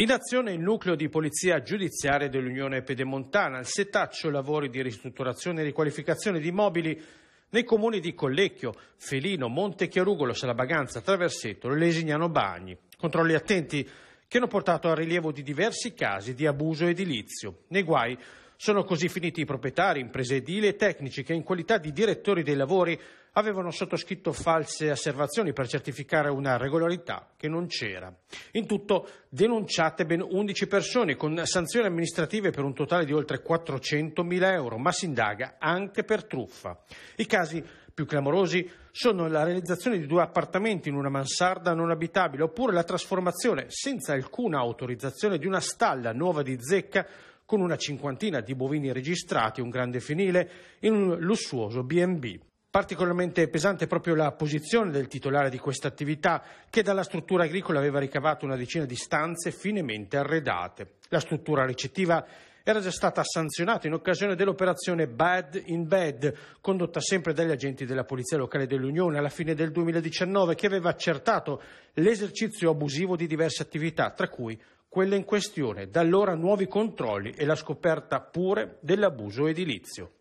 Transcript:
In azione il nucleo di polizia giudiziaria dell'Unione Pedemontana, il setaccio lavori di ristrutturazione e riqualificazione di mobili nei comuni di Collecchio, Felino, Monte Chiarugolo, Salabaganza, Traversetto, Lesignano Bagni. Controlli attenti che hanno portato al rilievo di diversi casi di abuso edilizio. Nei guai sono così finiti i proprietari, imprese edili e tecnici che in qualità di direttori dei lavori avevano sottoscritto false osservazioni per certificare una regolarità che non c'era. In tutto denunciate ben 11 persone con sanzioni amministrative per un totale di oltre 400.000 euro, ma si indaga anche per truffa. I casi più clamorosi sono la realizzazione di due appartamenti in una mansarda non abitabile oppure la trasformazione senza alcuna autorizzazione di una stalla nuova di zecca con una cinquantina di bovini registrati, un grande finile, in un lussuoso B&B. Particolarmente pesante è proprio la posizione del titolare di questa attività, che dalla struttura agricola aveva ricavato una decina di stanze finemente arredate. La struttura ricettiva era già stata sanzionata in occasione dell'operazione Bad in Bed, condotta sempre dagli agenti della Polizia Locale dell'Unione alla fine del 2019, che aveva accertato l'esercizio abusivo di diverse attività, tra cui quella in questione, da allora nuovi controlli e la scoperta pure dell'abuso edilizio.